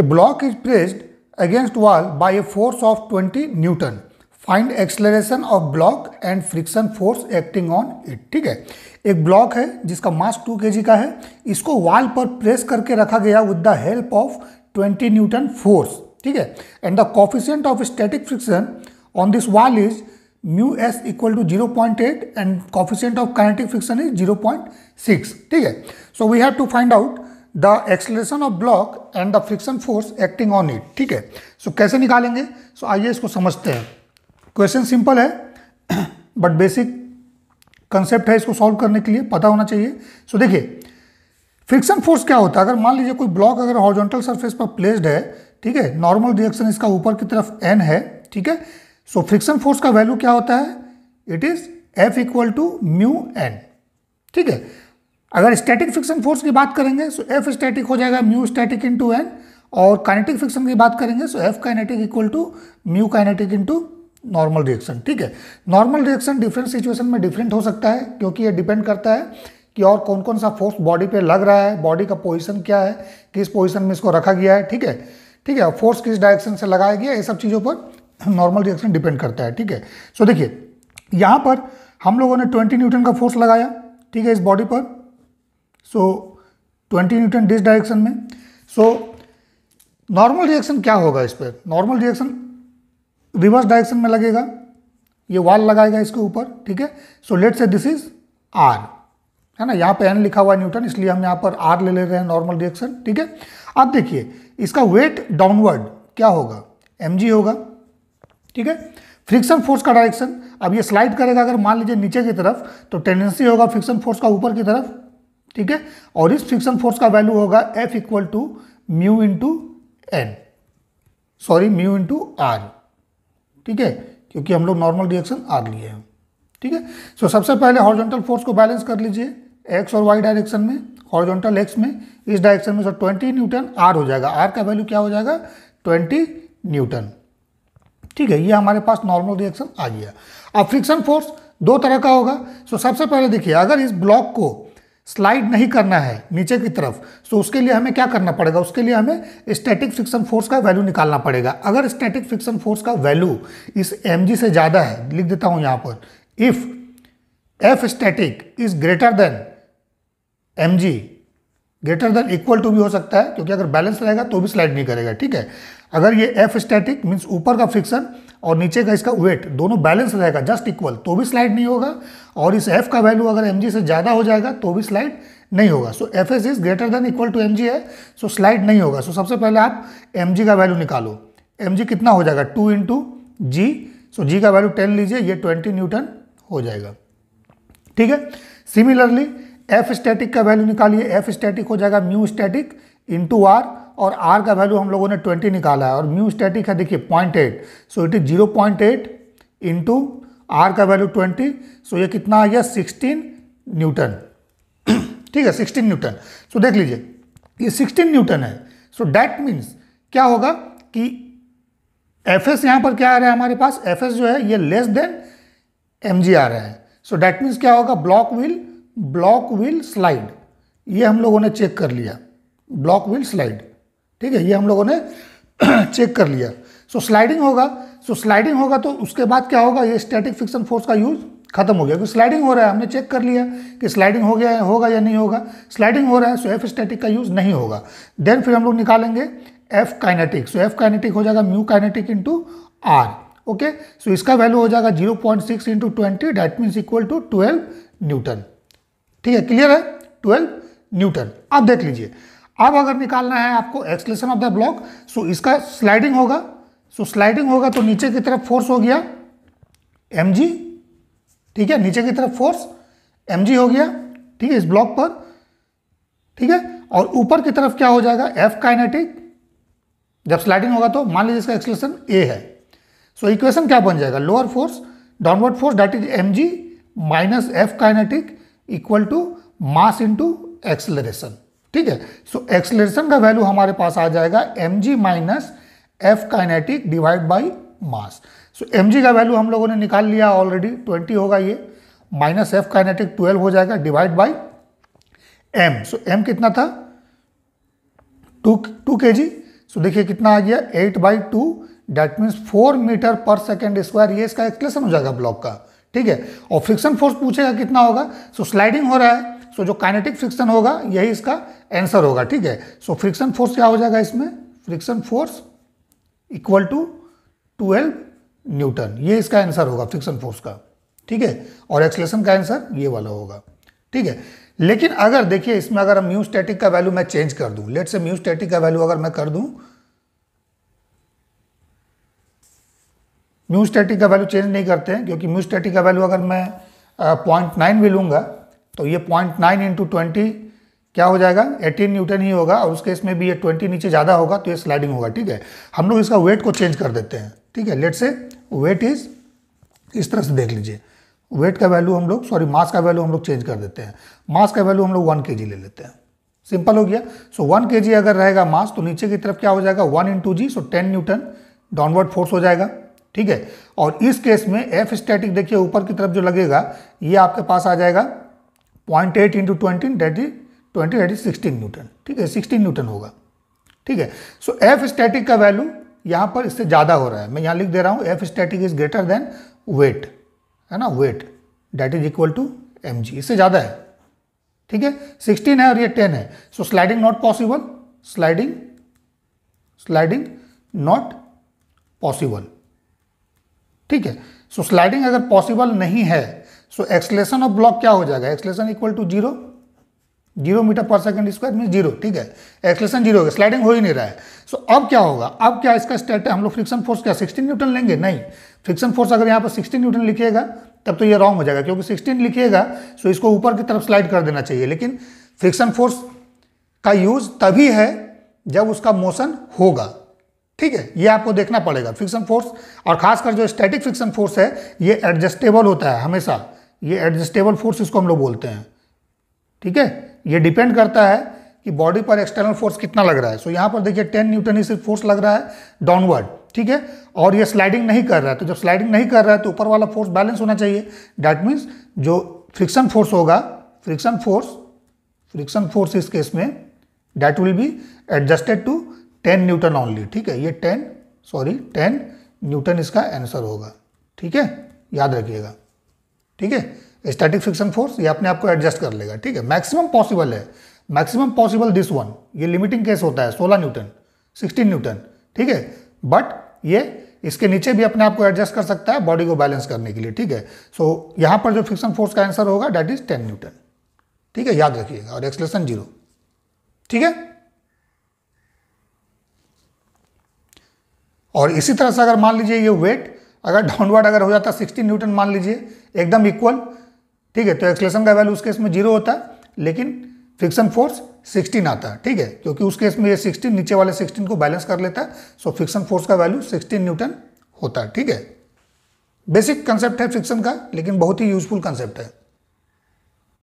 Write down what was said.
A block is pressed against wall by a force of 20 Newton. Find acceleration of block and friction force acting on it ठीक है एक block है जिसका मास to के का है इसको वाल पर प्रेस करके रखा गया with the help of 20 newton force ठीक है and the coefficient of static friction on this wall is mu S equal to zero point eight and coefficient of kinetic friction is zero point six ठीक है so we have to find out the acceleration of block and the friction force acting on it ठीक है so so, कैसे निकालेंगे सो so, आइए इसको समझते हैं क्वेश्चन सिंपल है बट बेसिक कंसेप्ट है इसको सॉल्व करने के लिए पता होना चाहिए सो so, देखिए फ्रिक्शन फोर्स क्या होता है अगर मान लीजिए कोई ब्लॉक अगर हॉर्जोंटल सरफेस पर प्लेस्ड है ठीक है नॉर्मल रिएक्शन इसका ऊपर की तरफ एन है ठीक है सो फ्रिक्शन फोर्स का वैल्यू क्या होता है it is F equal to mu N ठीक है अगर स्टैटिक फ्रिक्शन फोर्स की बात करेंगे तो एफ स्टैटिक हो जाएगा म्यू स्टैटिक इंटू एन और काइनेटिक फ्रिक्शन की बात करेंगे तो F kinetic equal to mu kinetic into normal reaction ठीक है नॉर्मल रिएक्शन डिफरेंट सिचुएशन में डिफरेंट हो सकता है क्योंकि ये डिपेंड करता है कि और कौन कौन सा फोर्स बॉडी पे लग रहा है बॉडी का पोजीशन क्या है किस पोजीशन में इसको रखा गया है ठीक है ठीक है फोर्स किस डायरेक्शन से लगाया गया ये सब चीज़ों पर नॉर्मल रिएक्शन डिपेंड करता है ठीक है सो देखिए यहाँ पर हम लोगों ने ट्वेंटी न्यूटन का फोर्स लगाया ठीक है इस बॉडी पर so twenty newton this direction में सो नॉर्मल रिएक्शन क्या होगा इस पर नॉर्मल रिएक्शन रिवर्स डायरेक्शन में लगेगा ये वाल लगाएगा इसके ऊपर ठीक है so let say this is R है ना यहाँ पे एन लिखा हुआ न्यूटन इसलिए हम यहाँ पर आर ले ले रहे हैं नॉर्मल रिएक्शन ठीक है अब देखिए इसका वेट डाउनवर्ड क्या होगा एम होगा ठीक है फ्रिक्शन फोर्स का डायरेक्शन अब ये स्लाइड करेगा अगर मान लीजिए नीचे की तरफ तो टेंडेंसी होगा फ्रिक्शन फोर्स का ऊपर की तरफ ठीक है और इस फ्रिक्शन फोर्स का वैल्यू होगा F equal to mu into N sorry mu into R ठीक है क्योंकि हम लोग नॉर्मल रिएक्शन आर लिए हैं ठीक है सो so, सबसे पहले हॉर्जेंटल फोर्स को बैलेंस कर लीजिए एक्स और वाई डायरेक्शन में हॉर्जेंटल एक्स में इस डायरेक्शन में सर ट्वेंटी न्यूटन आर हो जाएगा आर का वैल्यू क्या हो जाएगा ट्वेंटी न्यूटन ठीक है ये हमारे पास नॉर्मल रिएक्शन आ गया अब फ्रिक्शन फोर्स दो तरह का होगा सो so, सबसे पहले देखिए अगर इस ब्लॉक को स्लाइड नहीं करना है नीचे की तरफ तो उसके लिए हमें क्या करना पड़ेगा उसके लिए हमें स्टैटिक फ्रिक्शन फोर्स का वैल्यू निकालना पड़ेगा अगर स्टैटिक फ्रिक्शन फोर्स का वैल्यू इस एम से ज़्यादा है लिख देता हूँ यहाँ पर if F static is greater than M G greater than equal to भी हो सकता है क्योंकि अगर बैलेंस रहेगा तो भी स्लाइड नहीं करेगा ठीक है अगर ये एफ स्टैटिक मीन्स ऊपर का फ्रिक्शन और नीचे का इसका वेट दोनों बैलेंस रहेगा जस्ट इक्वल तो भी स्लाइड नहीं होगा और इस एफ का वैल्यू अगर एम से ज़्यादा हो जाएगा तो भी स्लाइड नहीं होगा so F S is greater than equal to M है सो so स्लाइड नहीं होगा सो so सबसे पहले आप एम का वैल्यू निकालो एम कितना हो जाएगा टू इंटू जी सो जी का वैल्यू टेन लीजिए ये ट्वेंटी न्यूटन हो जाएगा ठीक है सिमिलरली एफ स्टैटिक का वैल्यू निकालिए एफ स्टैटिक हो जाएगा म्यू स्टैटिक इंटू आर और आर का वैल्यू हम लोगों ने ट्वेंटी निकाला है और म्यू स्टैटिक है देखिए point eight so it is zero point eight into R का वैल्यू ट्वेंटी सो ये कितना आ गया सिक्सटीन न्यूटन ठीक है सिक्सटीन न्यूटन सो देख लीजिए ये सिक्सटीन न्यूटन है सो डैट मीन्स क्या होगा कि एफ एस यहाँ पर क्या आ रहा है हमारे पास एफ एस जो है ये लेस देन एम जी आ रहा है सो डैट मीन्स क्या होगा block will block will slide ये हम लोगों ने चेक कर लिया ब्लॉक विल स्लाइड ठीक है ये हम लोगों ने चेक कर लिया सो so, स्लाइडिंग होगा सो so, स्लाइडिंग होगा तो उसके बाद क्या होगा ये स्टैटिक फिक्शन फोर्स का यूज़ खत्म हो गया क्योंकि स्लाइडिंग हो रहा है हमने चेक कर लिया कि स्लाइडिंग हो गया है होगा या नहीं होगा स्लाइडिंग हो रहा है सो एफ स्टैटिक का यूज़ नहीं होगा देन फिर हम लोग निकालेंगे F kinetic so F kinetic हो जाएगा mu kinetic into R okay so इसका वैल्यू हो जाएगा zero point six into twenty that means equal to twelve newton ठीक है क्लियर है ट्वेल्व न्यूटन आप देख लीजिए अब अगर निकालना है आपको acceleration of the block so इसका स्लाइडिंग होगा सो स्लाइडिंग होगा तो नीचे की तरफ फोर्स हो गया एम ठीक है नीचे की तरफ फोर्स एम हो गया ठीक है इस ब्लॉक पर ठीक है और ऊपर की तरफ क्या हो जाएगा एफ काइनेटिक जब स्लाइडिंग होगा तो मान लीजिए इसका एक्सलेशन ए है सो so, इक्वेशन क्या बन जाएगा lower force downward force that is M G minus F kinetic equal to mass into acceleration ठीक है सो एक्सलेशन का वैल्यू हमारे पास आ जाएगा M G minus F kinetic divide by mass so M G का वैल्यू हम लोगों ने निकाल लिया ऑलरेडी ट्वेंटी होगा ये माइनस एफ काइनेटिक ट्वेल्व हो जाएगा divide by M so M कितना था टू टू के जी सो देखिए कितना आ गया eight by two that means four metre पर सेकेंड स्क्वायर ये इसका एक्सलेशन हो जाएगा ब्लॉक का ठीक है और फ्रिक्शन फोर्स पूछेगा कितना होगा सो so, स्लाइडिंग हो रहा है सो तो जो काइनेटिक फ्रिक्शन होगा यही इसका आंसर होगा ठीक है सो फ्रिक्शन फोर्स क्या हो जाएगा इसमें friction force equal to twelve newton ये इसका आंसर होगा फ्रिक्शन फोर्स का ठीक है और एक्सलेशन का आंसर ये वाला होगा ठीक है लेकिन अगर देखिए इसमें अगर हम म्यू स्टैटिक का वैल्यू मैं चेंज कर दूं लेट से म्यू स्टैटिक का वैल्यू अगर मैं कर दूं म्यू स्टैटिक का वैल्यू चेंज नहीं करते हैं क्योंकि म्यू स्टैटिक का वैल्यू अगर मैं पॉइंट नाइन भी लूंगा तो ये पॉइंट नाइन इंटू ट्वेंटी क्या हो जाएगा 18 न्यूटन ही होगा और उस केस में भी ये 20 नीचे ज़्यादा होगा तो ये स्लाइडिंग होगा ठीक है हम लोग इसका वेट को चेंज कर देते हैं ठीक है लेट से वेट इज इस तरह से देख लीजिए वेट का वैल्यू हम लोग सॉरी मास का वैल्यू हम लोग चेंज कर देते हैं मास का वैल्यू हम लोग वन के ले लेते हैं सिंपल हो गया सो वन के अगर रहेगा मास तो नीचे की तरफ क्या हो जाएगा one into G so ten newton downward force हो जाएगा ठीक है और इस केस में एफ स्टैटिक देखिए ऊपर की तरफ जो लगेगा ये आपके पास आ जाएगा point eight into twenty that is twenty that is sixteen newton ठीक है सिक्सटीन न्यूटन होगा ठीक है सो एफ स्टैटिक का वैल्यू यहाँ पर इससे ज़्यादा हो रहा है मैं यहाँ लिख दे रहा हूँ F static is greater than weight है ना weight that is equal to M G इससे ज़्यादा है ठीक है सिक्सटीन है और ये टेन है so sliding not possible sliding sliding not possible ठीक है सो स्लाइडिंग अगर पॉसिबल नहीं है सो एक्सलेशन ऑफ ब्लॉक क्या हो जाएगा acceleration equal to zero zero metre पर सेकंड स्क्वायर मीन जीरो ठीक है एक्सलेशन जीरो होगा स्लाइडिंग हो ही नहीं रहा है सो so, अब क्या होगा अब क्या इसका स्टेट है हम लोग फ्रिक्शन फोर्स क्या सिक्सटीन न्यूटन लेंगे नहीं फ्रिक्शन फोर्स अगर यहाँ पर सिक्सटीन न्यूटन लिखिएगा तब तो ये रॉन्ग हो जाएगा क्योंकि सिक्सटीन लिखिएगा सो so इसको ऊपर की तरफ स्लाइड कर देना चाहिए लेकिन फ्रिक्शन फोर्स का यूज तभी है जब उसका मोशन होगा ठीक है ये आपको देखना पड़ेगा फ्रिक्शन फोर्स और खासकर जो स्टैटिक फ्रिक्शन फोर्स है ये एडजस्टेबल होता है हमेशा ये एडजस्टेबल फोर्स इसको हम लोग बोलते हैं ठीक है ये डिपेंड करता है कि बॉडी पर एक्सटर्नल फोर्स कितना लग रहा है सो so, यहाँ पर देखिए टेन न्यूटन ही सिर्फ फोर्स लग रहा है डाउनवर्ड ठीक है और ये स्लाइडिंग नहीं कर रहा है तो जब स्लाइडिंग नहीं कर रहा है तो ऊपर वाला फोर्स बैलेंस होना चाहिए डैट मीन्स जो फ्रिक्शन फोर्स होगा फ्रिक्शन फोर्स फ्रिक्शन फोर्स इस केस में that will be adjusted to ten newton only ठीक है ये टेन सॉरी टेन न्यूटन इसका आंसर होगा ठीक है याद रखिएगा ठीक है स्टैटिक फ्रिक्शन फोर्स ये अपने आपको एडजस्ट कर लेगा ठीक है मैक्सिमम पॉसिबल है मैक्सिमम पॉसिबल दिस वन ये लिमिटिंग केस होता है 16 न्यूटन 16 न्यूटन ठीक है बट ये इसके नीचे भी अपने आप को एडजस्ट कर सकता है बॉडी को बैलेंस करने के लिए ठीक है सो so, यहाँ पर जो फ्रिक्शन फोर्स का आंसर होगा डैट इज टेन न्यूटन ठीक है याद रखिएगा और एक्सलेशन जीरो ठीक है और इसी तरह से अगर मान लीजिए ये वेट अगर डाउनवर्ड अगर हो जाता सिक्सटी न्यूटन मान लीजिए एकदम इक्वल ठीक है तो एक्सलेशन का वैल्यू उस केस में जीरो होता है लेकिन फ्रिक्शन फोर्स 16 आता है ठीक है क्योंकि उस केस में ये 16 नीचे वाले 16 को बैलेंस कर लेता है सो फ्रिक्शन फोर्स का वैल्यू 16 न्यूटन होता है ठीक है बेसिक कंसेप्ट है फ्रिक्शन का लेकिन बहुत ही यूजफुल कंसेप्ट है